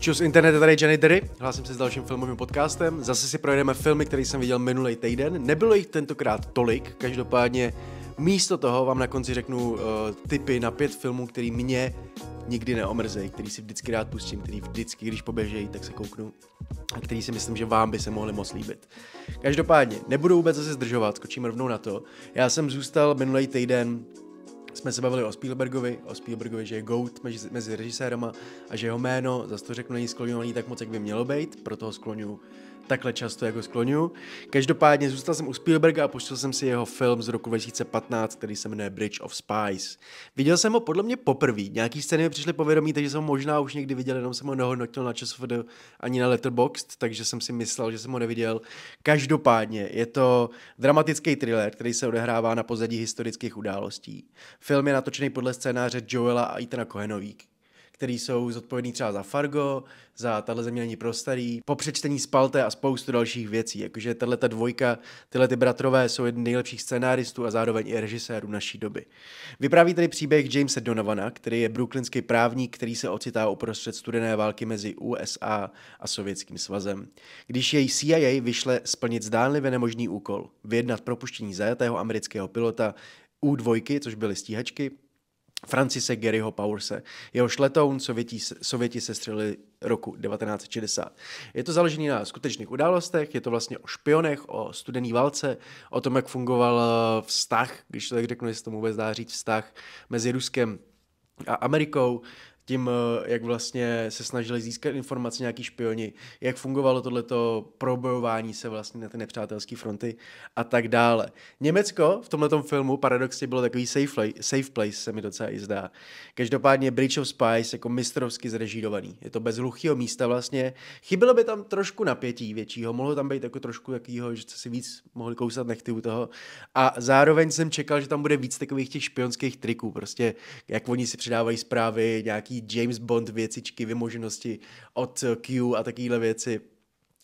Čus internet, tady Jenny Derry, hlásím se s dalším filmovým podcastem. Zase si projedeme filmy, které jsem viděl minulý týden. Nebylo jich tentokrát tolik, každopádně místo toho vám na konci řeknu uh, tipy na pět filmů, který mě nikdy neomrzejí, který si vždycky rád pustím, který vždycky, když poběžejí, tak se kouknu a který si myslím, že vám by se mohli moc líbit. Každopádně, nebudu vůbec zase zdržovat, skočím rovnou na to. Já jsem zůstal minulý týden jsme se bavili o Spielbergovi, o Spielbergovi, že je GOAT mezi, mezi režisérama a že jeho jméno, zase to řeknu, není skloňovaný tak moc, jak by mělo být, proto ho skloňuju takhle často jako skloňuju. Každopádně zůstal jsem u Spielberga a poštěl jsem si jeho film z roku 2015, který se jmenuje Bridge of Spies. Viděl jsem ho podle mě poprvé, nějaký scény mi přišly povědomí, takže jsem ho možná už někdy viděl, jenom jsem ho nehodnotil na ČSFD ani na Letterboxd, takže jsem si myslel, že jsem ho neviděl. Každopádně je to dramatický thriller, který se odehrává na pozadí historických událostí. Film je natočený podle scénáře Joela a Itana Kohenovík, který jsou zodpovědní třeba za Fargo, za tahle země není pro starý, po přečtení Spalte a spoustu dalších věcí. Jakože tahle ta dvojka, tyhle ty bratrové jsou jedni nejlepších scenáristů a zároveň i režisérů naší doby. Vypráví tady příběh Jamesa Donovana, který je brooklynský právník, který se ocitá uprostřed studené války mezi USA a Sovětským svazem. Když jej CIA vyšle splnit zdánlivě nemožný úkol, vyjednat propuštění zajatého amerického pilota u dvojky, což byly stíhačky, Francise Garyho Powerse. Jehož letoun Sověti, Sověti střelili roku 1960. Je to založený na skutečných událostech, je to vlastně o špionech, o studený válce, o tom, jak fungoval eh, vztah, když to tak řeknu, jestli tomu vůbec dá říct, vztah mezi Ruskem a Amerikou tím, eh, jak vlastně se snažili získat informace nějaký špioni, jak fungovalo tohleto probojování se vlastně na ty nepřátelské fronty a tak dále. Německo v tomto filmu paradoxně bylo takový safe, safe place, se mi docela i zdá. Každopádně Bridge of Spies jako mistrovsky zrežírovaný. Je to bez hluchého místa vlastně. Chybilo by tam trošku napětí většího, mohlo tam být jako trošku jakýho, že si víc mohli kousat nechty u toho. A zároveň jsem čekal, že tam bude víc takových těch špionských triků, prostě jak oni si předávají zprávy, nějaký James Bond věcičky, vymoženosti od Q a takovéhle věci.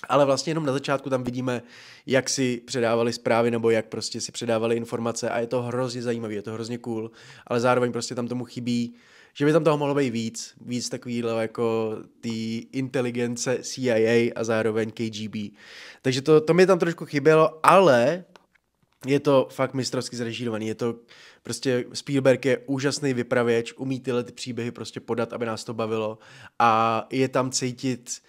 Ale vlastně jenom na začátku tam vidíme, jak si předávali zprávy nebo jak prostě si předávali informace a je to hrozně zajímavý, je to hrozně cool, ale zároveň prostě tam tomu chybí, že by tam toho mohlo být víc, víc takovýhle jako ty inteligence CIA a zároveň KGB. Takže to, to mi tam trošku chybělo, ale je to fakt mistrovsky zrežírovaný, je to prostě Spielberg je úžasný vypravěč, umí tyhle ty příběhy prostě podat, aby nás to bavilo a je tam cítit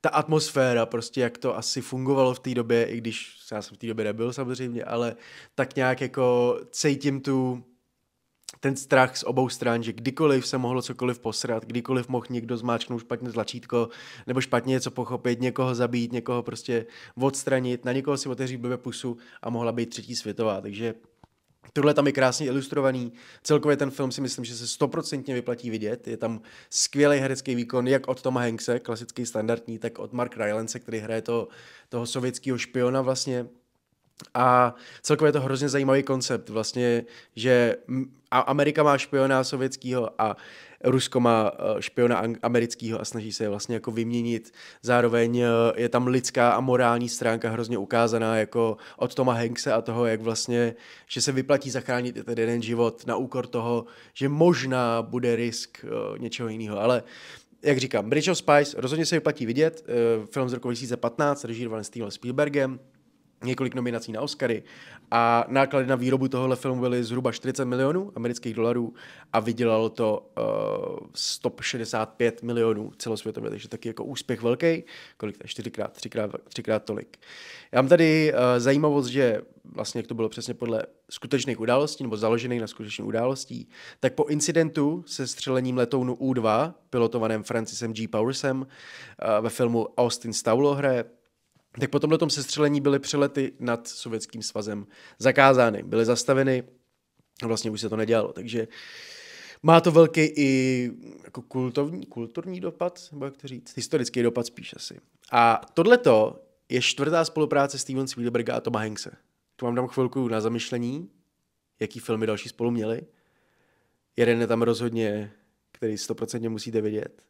ta atmosféra, prostě jak to asi fungovalo v té době, i když já jsem v té době nebyl samozřejmě, ale tak nějak jako cítím tu, ten strach z obou stran, že kdykoliv se mohlo cokoliv posrat, kdykoliv mohl někdo zmáčknout špatně tlačítko, nebo špatně něco pochopit, někoho zabít, někoho prostě odstranit, na někoho si otevřít blbě pusu a mohla být třetí světová. Takže Tohle tam je krásně ilustrovaný. Celkově ten film si myslím, že se stoprocentně vyplatí vidět. Je tam skvělý herecký výkon, jak od Toma Hankse, klasický standardní, tak od Mark Rylance, který hraje toho, toho sovětského špiona vlastně. A celkově je to hrozně zajímavý koncept, vlastně, že a Amerika má špiona sovětského a Rusko má eh, špiona amerického a snaží se je vlastně jako vyměnit. Zároveň eh, je tam lidská a morální stránka hrozně ukázaná jako od Toma Hankse a toho, jak vlastně, že se vyplatí zachránit ten jeden život na úkor toho, že možná bude risk eh, něčeho jiného. Ale jak říkám, Bridge of Spice rozhodně se vyplatí vidět, film z roku 2015, režírovaný Steven Spielbergem, několik nominací na Oscary a náklady na výrobu tohohle filmu byly zhruba 40 milionů amerických dolarů a vydělalo to uh, eh, 165 milionů celosvětově, takže taky jako úspěch velký, kolik to je, čtyřikrát, třikrát, třikrát tolik. Já mám tady uh, zajímavost, že vlastně jak to bylo přesně podle skutečných událostí nebo založených na skutečných událostí, tak po incidentu se střelením letounu U-2 pilotovaném Francisem G. Powersem uh, ve filmu Austin Stavlo hraje tak po tomhle sestřelení byly přelety nad Sovětským svazem zakázány, byly zastaveny, vlastně už se to nedělalo, takže má to velký i jako kultovní, kulturní dopad, nebo jak to říct, historický dopad spíš asi. A tohleto je čtvrtá spolupráce Steven Spielberga a Toma Hankse. Tu mám tam chvilku na zamyšlení, jaký filmy další spolu měli. Jeden je tam rozhodně, který stoprocentně musíte vidět.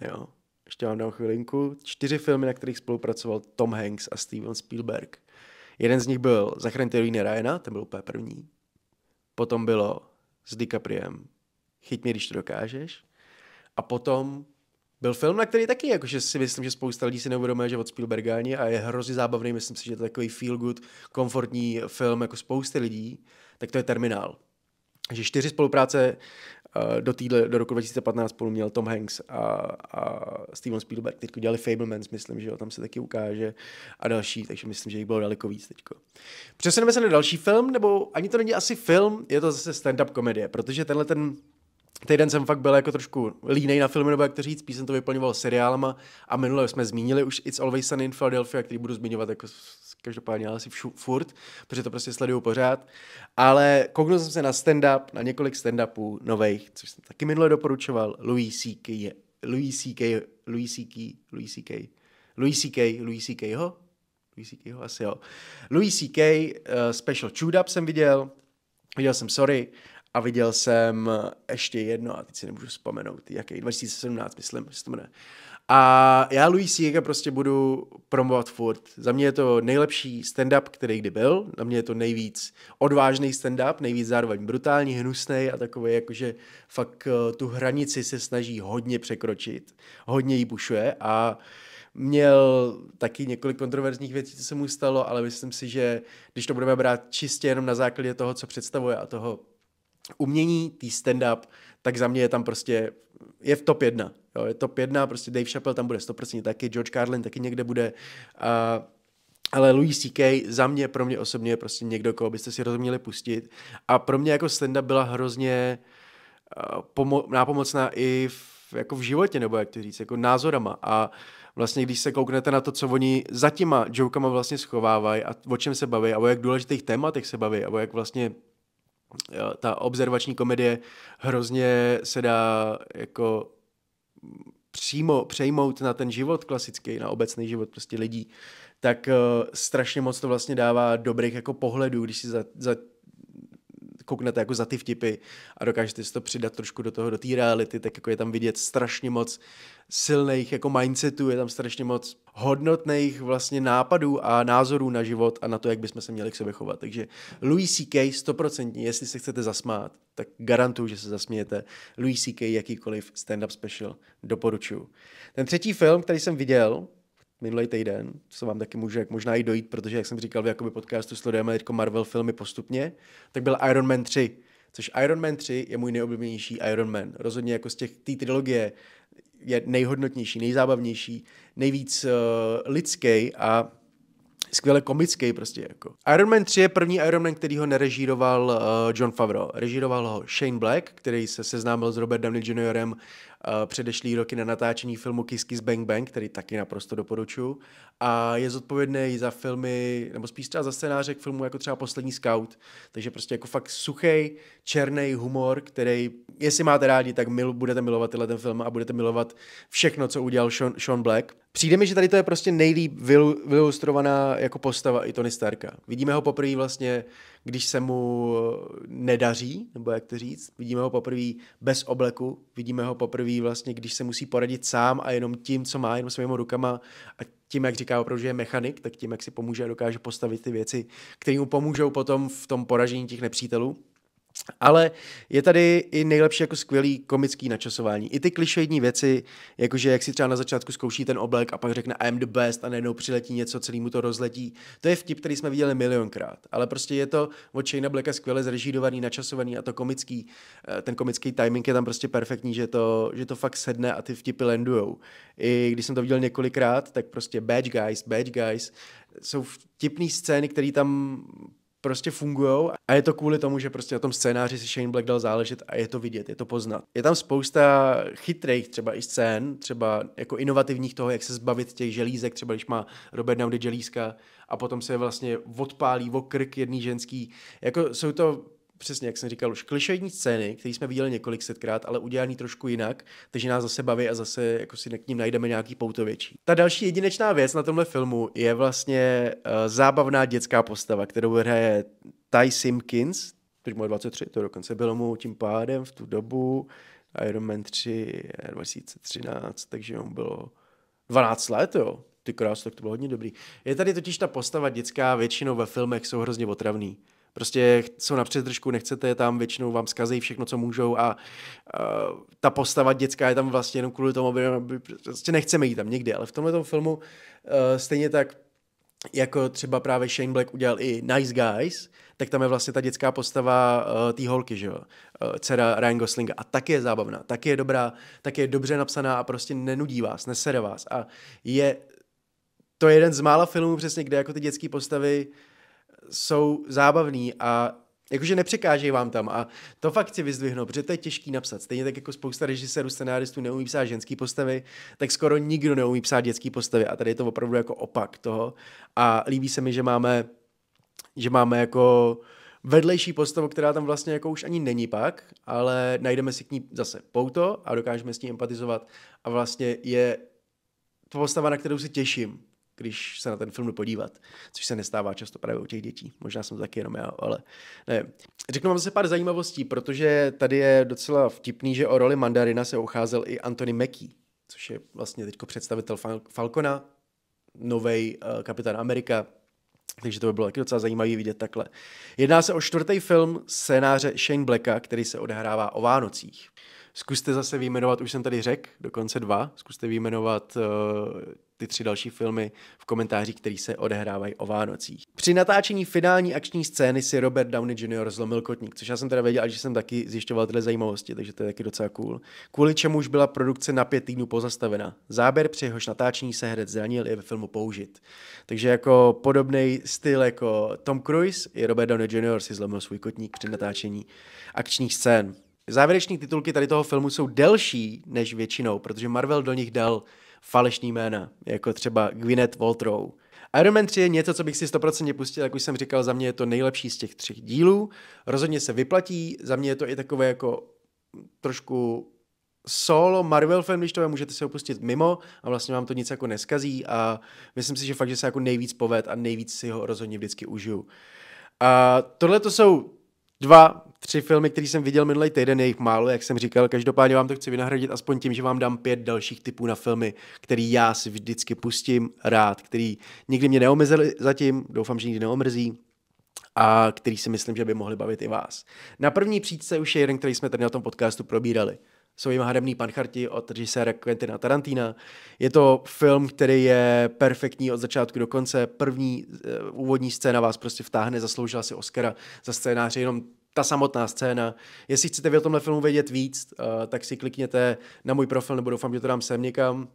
Jo ještě vám dám chvilinku, čtyři filmy, na kterých spolupracoval Tom Hanks a Steven Spielberg. Jeden z nich byl Zachraňte Rýny Ryana, ten byl úplně první. Potom bylo s DiCapriem Chyť mě, když to dokážeš. A potom byl film, na který taky jakože si myslím, že spousta lidí si neuvědomuje, že od Spielberga ani a je hrozně zábavný, myslím si, že to je takový feel good, komfortní film jako spousty lidí, tak to je Terminál. Že čtyři spolupráce Eh, do, týdle, do roku 2015 spolu měl Tom Hanks a, a Steven Spielberg. Teď dělali Fablemans, myslím, že jo, tam se taky ukáže a další, takže myslím, že jich bylo daleko víc teďko. Přesuneme se na další film, nebo ani to není asi film, je to zase stand-up komedie, protože tenhle ten Týden jsem fakt byl jako trošku línej na filmy, nebo jak to říct, spíš jsem to vyplňoval seriálama a minule jsme zmínili už It's Always Sunny in Philadelphia, který budu zmiňovat jako každopádně asi všu, furt, protože to prostě sleduju pořád. Ale kouknul jsem se na stand-up, na několik stand-upů nových, což jsem taky minule doporučoval. Louis C.K. Louis C.K. Louis C.K. Louis C.K. Louis C.K. Louis C.K. ho? Louis C.K. ho asi jo. Louis C.K. Uh, eh, special Chewed Up jsem viděl, viděl jsem Sorry a viděl jsem ještě jedno, a teď si nemůžu vzpomenout, jaký, 2017, myslím, že to jmenuje. A já Louis C.K. prostě budu promovat furt. Za mě je to nejlepší stand-up, který kdy byl. Za mě je to nejvíc odvážný stand-up, nejvíc zároveň brutální, hnusný a takový, jakože fakt eh, tu hranici se snaží hodně překročit, hodně ji bušuje. a Měl taky několik kontroverzních věcí, co se mu stalo, ale myslím si, že když to budeme brát čistě jenom na základě toho, co představuje a toho, umění, tý stand-up, tak za mě je tam prostě, je v top jedna. Jo, je top jedna, prostě Dave Chappelle tam bude 100% taky, George Carlin taky někde bude. Uh, ale Louis C.K. za mě, pro mě osobně je prostě někdo, koho byste si rozuměli pustit. A pro mě jako stand-up byla hrozně uh, pomo- nápomocná i v, jako v životě, nebo jak to říct, jako názorama. A vlastně, když se kouknete na to, co oni za těma jokama vlastně schovávají a o čem se baví a o jak důležitých tématech se baví a o jak vlastně ta observační komedie hrozně se dá jako přímo přejmout na ten život klasický, na obecný život prostě lidí, tak eh, strašně moc to vlastně dává dobrých jako pohledů, když si za, za kouknete jako za ty vtipy a dokážete si to přidat trošku do toho, do té reality, tak jako je tam vidět strašně moc silných jako mindsetů, je tam strašně moc hodnotných vlastně nápadů a názorů na život a na to, jak bychom se měli k sobě chovat. Takže Louis C.K. stoprocentně, jestli se chcete zasmát, tak garantuju, že se zasmějete. Louis C.K. jakýkoliv stand-up special doporučuju. Ten třetí film, který jsem viděl, minulý týden, co vám taky může možná i dojít, protože, jak jsem říkal, v jakoby podcastu sledujeme teď Marvel filmy postupně, tak byl Iron Man 3, což Iron Man 3 je můj nejoblíbenější Iron Man. Rozhodně jako z těch té trilogie je nejhodnotnější, nejzábavnější, nejvíc uh, eh, lidský a skvěle komický prostě jako. Iron Man 3 je první Iron Man, který ho nerežíroval uh, eh, John Favreau. Režíroval ho Shane Black, který se seznámil s Robert Downey Jr. Eh, předešlý roky na natáčení filmu Kiss Kiss Bang Bang, který taky naprosto doporučuji. A je zodpovědný za filmy, nebo spíš třeba za scénáře k filmu jako třeba Poslední scout. Takže prostě jako fakt suchý, černý humor, který, jestli máte rádi, tak mil, budete milovat tenhle ten film a budete milovat všechno, co udělal Sean, Sean Black. Přijde mi, že tady to je prostě nejlíp vylustrovaná jako postava i Tony Starka. Vidíme ho poprvé vlastně když se mu eh, nedaří, nebo jak to říct, vidíme ho poprvé bez obleku, vidíme ho poprvé vlastně, když se musí poradit sám a jenom tím, co má, jenom svými rukama a tím, jak říká opravdu, že je mechanik, tak tím, jak si pomůže a dokáže postavit ty věci, které mu pomůžou potom v tom poražení těch nepřítelů ale je tady i nejlepší jako skvělý komický načasování. I ty klišejní věci, jakože jak si třeba na začátku zkouší ten oblek a pak řekne I'm the best a najednou přiletí něco, mu to rozletí. To je vtip, který jsme viděli milionkrát, ale prostě je to od Shane Blacka skvěle zrežidovaný, načasovaný a to komický, eh, ten komický timing je tam prostě perfektní, že to, že to fakt sedne a ty vtipy landujou. I když jsem to viděl několikrát, tak prostě bad guys, bad guys, jsou vtipné scény, které tam prostě fungují a je to kvůli tomu, že prostě na tom scénáři si Shane Black dal záležet a je to vidět, je to poznat. Je tam spousta chytrých třeba i scén, třeba jako inovativních toho, jak se zbavit těch želízek, třeba když má Robert Downey želízka a potom se vlastně odpálí o jedný ženský. Jako jsou to přesně, jak jsem říkal, už klišejní scény, které jsme viděli několik setkrát, ale udělaný trošku jinak, takže nás zase baví a zase jako si k ním najdeme nějaký pouto větší. Ta další jedinečná věc na tomhle filmu je vlastně uh, zábavná dětská postava, kterou hraje Ty Simpkins, teď mu 23, to dokonce bylo mu tím pádem v tu dobu, Iron Man 3 2013, takže mu bylo 12 let, jo. Ty krás, tak to bylo hodně dobrý. Je tady totiž ta postava dětská, většinou ve filmech jsou hrozně otravný. Prostě jsou na přetržku, nechcete je tam, většinou vám zkazejí všechno, co můžou a a ta postava dětská je tam vlastně jenom kvůli tomu, aby, aby prostě nechceme jít tam nikdy, ale v tomhle filmu uh, stejně tak jako třeba právě Shane Black udělal i Nice Guys, tak tam je vlastně ta dětská postava uh, té holky, že jo, uh, dcera Ryan Goslinga a taky je zábavná, taky je dobrá, taky je dobře napsaná a prostě nenudí vás, nesere vás a je to je jeden z mála filmů přesně, kde jako ty dětské postavy uh, jsou zábavný a Jakože nepřekážej vám tam a to fakt si vyzdvihnu, protože to je těžký napsat. Stejně tak jako spousta režisérů, scenáristů neumí psát ženský postavy, tak skoro nikdo neumí psát dětský postavy a tady je to opravdu jako opak toho. A líbí se mi, že máme, že máme jako vedlejší postavu, která tam vlastně jako už ani není pak, ale najdeme si k ní zase pouto a dokážeme s ní empatizovat a vlastně je to postava, na kterou se těším, když se na ten film podívat, což se nestává často právě u těch dětí. Možná jsem to taky jenom já, ale ne. Řeknu vám zase pár zajímavostí, protože tady je docela vtipný, že o roli mandarina se ucházel i Anthony Mackie, což je vlastně teď představitel Fal- Falcona, novej uh, kapitán Amerika, takže to by bylo taky docela zajímavé vidět takhle. Jedná se o čtvrtý film scénáře Shane Blacka, který se odehrává o Vánocích. Zkuste zase vyjmenovat, už jsem tady řekl, dokonce dva, zkuste vyjmenovat uh, ty tři další filmy v komentářích, které se odehrávají o Vánocích. Při natáčení finální akční scény si Robert Downey Jr. zlomil kotník, což já jsem teda věděl, že jsem taky zjišťoval tyhle zajímavosti, takže to je taky docela cool. Kvůli čemu už byla produkce na pět týdnů pozastavena. Záběr při jehož natáčení se hned zranil i ve filmu použit. Takže jako podobný styl jako Tom Cruise i Robert Downey Jr. si zlomil svůj kotník při natáčení akčních scén. Závěreční titulky tady toho filmu jsou delší než většinou, protože Marvel do nich dal falešní jména, jako třeba Gwyneth Paltrow. Iron Man 3 je něco, co bych si 100% pustil, jak už jsem říkal, za mě je to nejlepší z těch třech dílů. Rozhodně se vyplatí, za mě je to i takové jako trošku solo Marvel film, když to je, můžete se opustit mimo a vlastně vám to nic jako neskazí a myslím si, že fakt, že se jako nejvíc poved a nejvíc si ho rozhodně vždycky užiju. A tohle to jsou dva tři filmy, které jsem viděl minulý týden, je jich málo, jak jsem říkal. Každopádně vám to chci vynahradit aspoň tím, že vám dám pět dalších typů na filmy, který já si vždycky pustím rád, který nikdy mě neomezili zatím, doufám, že nikdy neomrzí a který si myslím, že by mohli bavit i vás. Na první příčce už je jeden, který jsme tady na tom podcastu probírali. Jsou jim hademný pancharti od režiséra Quentina Tarantina. Je to film, který je perfektní od začátku do konce. První uh, úvodní scéna vás prostě vtáhne, zasloužila si Oscara za scénáře jenom ta samotná scéna. Jestli chcete vy o tomhle filmu vědět víc, eh, tak si klikněte na můj profil, nebo doufám, že to dám sem někam,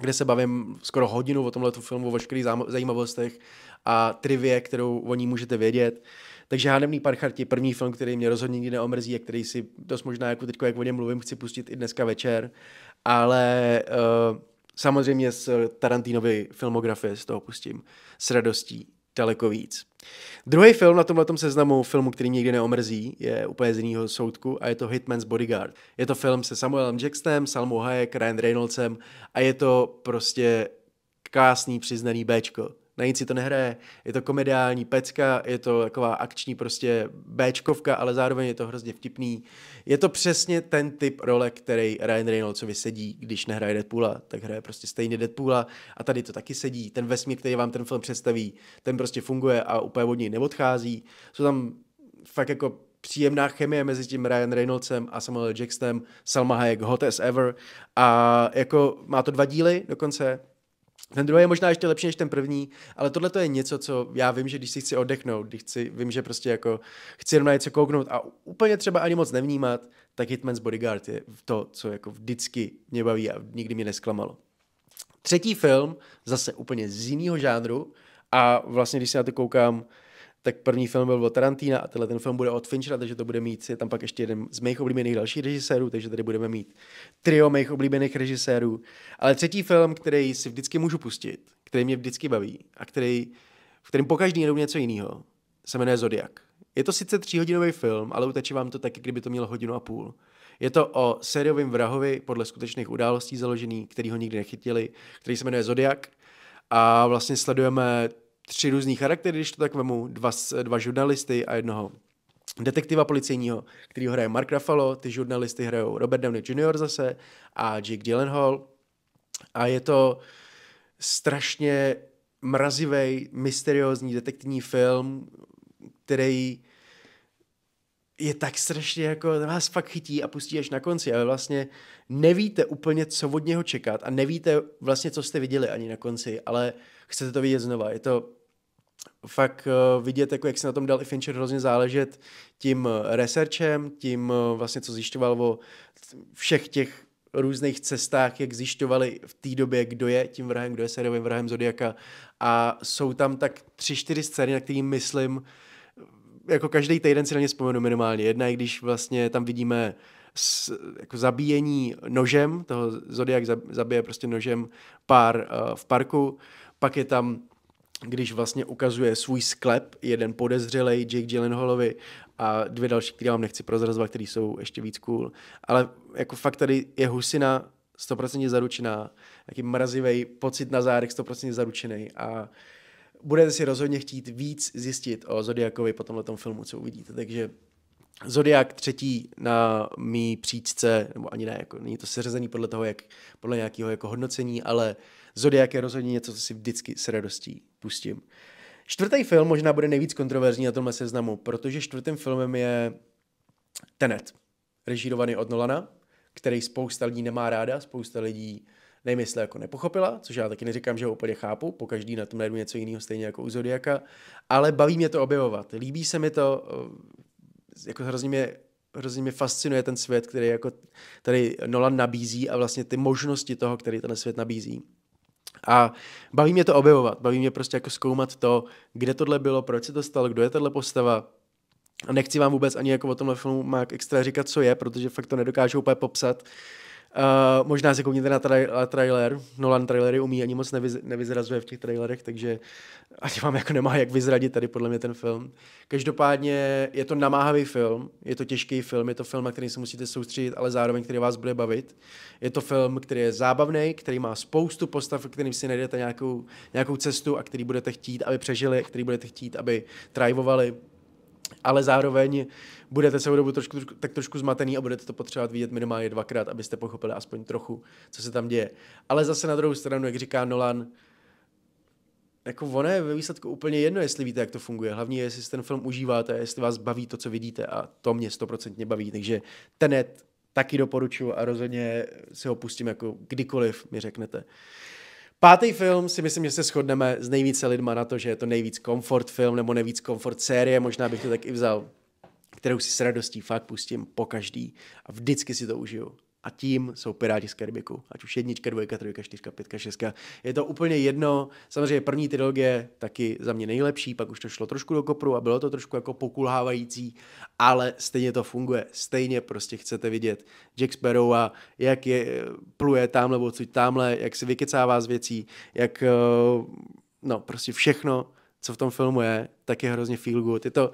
kde se bavím skoro hodinu o tomhle filmu, o veškerých zajímavostech a trivie, kterou o ní můžete vědět. Takže Hanemný parchart je první film, který mě rozhodně nikdy neomrzí a který si dost možná, jako teď, jak o něm mluvím, chci pustit i dneska večer. Ale uh, samozřejmě z Tarantinovy filmografie z toho pustím s radostí daleko víc. Druhý film na tomhle seznamu, filmu, který nikdy neomrzí, je úplně z jiného soudku a je to Hitman's Bodyguard. Je to film se Samuelem Jacksonem, Salmou Hayek, Ryan Reynoldsem a je to prostě krásný přiznaný Bčko na nic si to nehraje. Je to komediální pecka, je to taková akční prostě Bčkovka, ale zároveň je to hrozně vtipný. Je to přesně ten typ role, který Ryan Reynoldsovi sedí, když nehraje Deadpoola, tak hraje prostě stejně Deadpoola a tady to taky sedí. Ten vesmír, který vám ten film představí, ten prostě funguje a úplně od něj neodchází. Jsou tam fakt jako příjemná chemie mezi tím Ryan Reynoldsem a Samuel Jacksonem, Salma Hayek hot as ever a jako má to dva díly dokonce, ten druhý je možná ještě lepší než ten první, ale tohle to je něco, co já vím, že když si chci oddechnout, když chci, vím, že prostě jako chci jenom na něco kouknout a úplně třeba ani moc nevnímat, tak Hitman's Bodyguard je to, co jako vždycky mě baví a nikdy mě nesklamalo. Třetí film, zase úplně z jiného žánru a vlastně když se na to koukám, tak první film byl od Tarantina a tenhle ten film bude od Finchera, takže to bude mít, je tam pak ještě jeden z mých oblíbených dalších režisérů, takže tady budeme mít trio mých oblíbených režisérů. Ale třetí film, který si vždycky můžu pustit, který mě vždycky baví a který, v kterém pokaždý jenom něco jiného, se jmenuje Zodiak. Je to sice tříhodinový film, ale uteče vám to tak, kdyby to mělo hodinu a půl. Je to o sériovém vrahovi podle skutečných událostí založený, který ho nikdy nechytili, který se jmenuje Zodiak. A vlastně sledujeme tři různý charaktery, když to tak vemu, dva, dva žurnalisty a jednoho detektiva policejního, který hraje Mark Ruffalo, ty žurnalisty hrajou Robert Downey Jr. zase a Jake Gyllenhaal. A je to strašně mrazivý, mysteriózní detektivní film, který je tak strašně jako, vás fakt chytí a pustí až na konci, ale vlastně nevíte úplně, co od něho čekat a nevíte vlastně, co jste viděli ani na konci, ale chcete to vidět znova. Je to fakt eh, vidět, jako jak se na tom dal i Fincher hrozně záležet tím eh, researchem, tím eh, vlastně, co zjišťoval o všech těch různých cestách, jak zjišťovali v té době, kdo je tím vrahem, kdo je sériovým vrahem Zodiaka. A jsou tam tak tři, čtyři scény, na kterým myslím, jako každý týden si na ně vzpomenu minimálně. Jedna, i když vlastně tam vidíme s, jako zabíjení nožem, toho Zodiak zabije prostě nožem pár uh, v parku, pak je tam když vlastně ukazuje svůj sklep, jeden podezřelej Jake Gyllenhaalovi a dvě další, které vám nechci prozrazovat, které jsou ještě víc cool. Ale jako fakt tady je husina 100% zaručená, jaký mrazivý pocit na zádech 100% zaručený a budete si rozhodně chtít víc zjistit o Zodiakovi po tomhle filmu, co uvidíte. Takže Zodiak třetí na mý příčce, nebo ani ne, jako, není to seřazený podle toho, jak, podle nějakého jako hodnocení, ale Zodiak je rozhodně něco, co si vždycky s radostí pustím. Čtvrtý film možná bude nejvíc kontroverzní na tomhle seznamu, protože čtvrtým filmem je Tenet, režírovaný od Nolana, který spousta lidí nemá ráda, spousta lidí nejmysle jako nepochopila, což já taky neříkám, že ho úplně chápu, po každý na tom najdu něco jiného, stejně jako u Zodiaka, ale baví mě to objevovat. Líbí se mi to, jako hrozně mě hrozně mě fascinuje ten svět, který jako tady Nolan nabízí a vlastně ty možnosti toho, který ten svět nabízí. A baví mě to objevovat, baví mě prostě jako zkoumat to, kde tohle bylo, proč se to stalo, kdo je tahle postava. A nechci vám vůbec ani jako o tomhle filmu má extra říkat, co je, protože fakt to nedokážu úplně popsat. Uh, možná si koukněte na tra- eh, trailer. Nolan trailery umí ani moc nevy- nevyzrazuje v těch trailerech, takže ani vám jako nemá jak vyzradit tady podle mě ten film. Každopádně je to namáhavý film, je to těžký film, je to film, na který se musíte soustředit, ale zároveň který vás bude bavit. Je to film, který je zábavný, který má spoustu postav, kterým si najdete nějakou, nějakou cestu a který budete chtít, aby přežili, který budete chtít, aby trajvovali ale zároveň budete celou dobu trošku, trošku, tak trošku zmatený a budete to potřebovat vidět minimálně dvakrát, abyste pochopili aspoň trochu, co se tam děje. Ale zase na druhou stranu, jak říká Nolan, jako ono je ve výsledku úplně jedno, jestli víte, jak to funguje. Hlavně je, jestli ten film užíváte, jestli vás baví to, co vidíte a to mě stoprocentně baví. Takže tenet taky doporučuji a rozhodně si ho pustím jako kdykoliv mi řeknete. Pátý film si myslím, že se shodneme s nejvíce lidma na to, že je to nejvíc komfort film nebo nejvíc komfort série, možná bych to tak i vzal, kterou si s radostí fakt pustím po každý a vždycky si to užiju a tím jsou Piráti z Karibiku. Ať už jednička, dvojka, trojka, čtyřka, pětka, šestka. Je to úplně jedno. Samozřejmě první trilogie taky za mě nejlepší, pak už to šlo trošku do kopru a bylo to trošku jako pokulhávající, ale stejně to funguje. Stejně prostě chcete vidět Jack Sparrow a jak je, pluje tamhle, odsud tamhle, jak si vykecává z věcí, jak eh, no prostě všechno co v tom filmu je, tak je hrozně feel good. Je to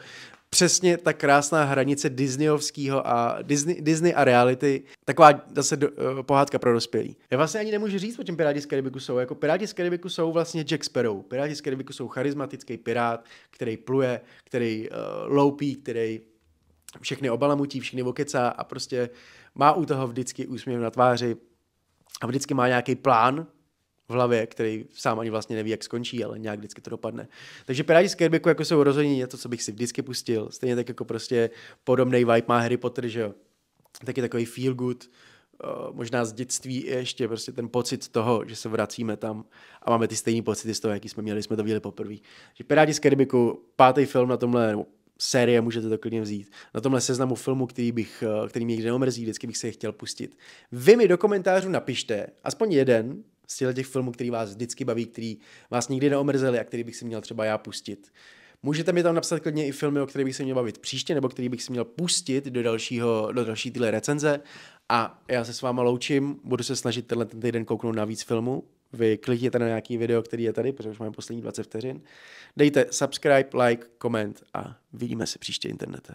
přesně ta krásná hranice Disneyovského a Disney, Disney a reality. Taková zase do, uh, pohádka pro dospělí. Já vlastně ani nemůžu říct, o čem Piráti z Karibiku jsou. Jako Piráti z Karibiku jsou vlastně Jack Sparrow. Piráti z Karibiku jsou charismatický pirát, který pluje, který uh, loupí, který všechny obalamutí, všechny okecá a prostě má u toho vždycky úsměv na tváři a vždycky má nějaký plán, v hlavě, který sám ani vlastně neví, jak skončí, ale nějak vždycky to dopadne. Takže Piráti z Kerbiku jako jsou rozhodně něco, co bych si vždycky pustil. Stejně tak jako prostě podobný vibe má Harry Potter, že jo. Taky takový feel good, eh, možná z dětství ještě prostě ten pocit toho, že se vracíme tam a máme ty stejné pocity z toho, jaký jsme měli, když jsme to viděli poprvé. Že Piráti z Karibiku, pátý film na tomhle, série, můžete to klidně vzít. Na tomhle seznamu filmu, který, bych, eh, který mě nikdy neomrzí, vždycky bych se je chtěl pustit. Vy mi do komentářů napište, aspoň jeden, z těch filmů, který vás vždycky baví, který vás nikdy neomrzeli a který bych si měl třeba já pustit. Můžete mi tam napsat klidně i filmy, o kterých bych se měl bavit příště, nebo který bych si měl pustit do, dalšího, do další tyhle recenze. A já se s váma loučím, budu se snažit tenhle ten týden kouknout na víc filmů. Vy klikněte na nějaký video, který je tady, protože už máme poslední 20 vteřin. Dejte subscribe, like, koment a vidíme se příště internete.